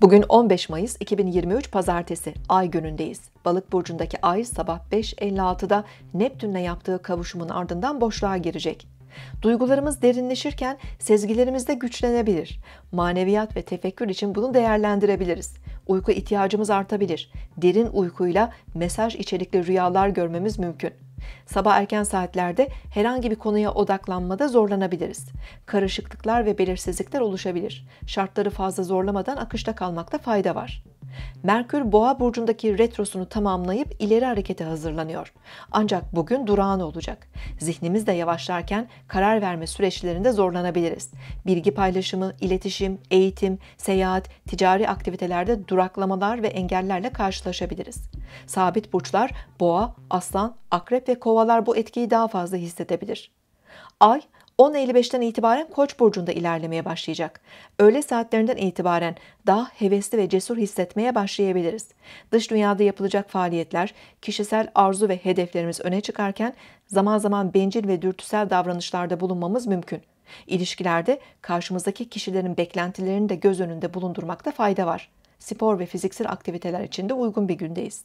Bugün 15 Mayıs 2023 Pazartesi Ay günündeyiz. Balık burcundaki Ay sabah 5.56'da Neptünle yaptığı kavuşumun ardından boşluğa girecek. Duygularımız derinleşirken sezgilerimiz de güçlenebilir. Maneviyat ve tefekkür için bunu değerlendirebiliriz. Uyku ihtiyacımız artabilir. Derin uykuyla mesaj içerikli rüyalar görmemiz mümkün. Sabah erken saatlerde herhangi bir konuya odaklanmada zorlanabiliriz. Karışıklıklar ve belirsizlikler oluşabilir. Şartları fazla zorlamadan akışta kalmakta fayda var. Merkür Boğa burcundaki retrosunu tamamlayıp ileri harekete hazırlanıyor. Ancak bugün durağan olacak. Zihnimiz de yavaşlarken karar verme süreçlerinde zorlanabiliriz. Bilgi paylaşımı, iletişim, eğitim, seyahat, ticari aktivitelerde duraklamalar ve engellerle karşılaşabiliriz. Sabit burçlar Boğa, Aslan, Akrep ve Kovalar bu etkiyi daha fazla hissedebilir. Ay 10.55'ten itibaren Koç burcunda ilerlemeye başlayacak. Öğle saatlerinden itibaren daha hevesli ve cesur hissetmeye başlayabiliriz. Dış dünyada yapılacak faaliyetler, kişisel arzu ve hedeflerimiz öne çıkarken zaman zaman bencil ve dürtüsel davranışlarda bulunmamız mümkün. İlişkilerde karşımızdaki kişilerin beklentilerini de göz önünde bulundurmakta fayda var. Spor ve fiziksel aktiviteler için de uygun bir gündeyiz.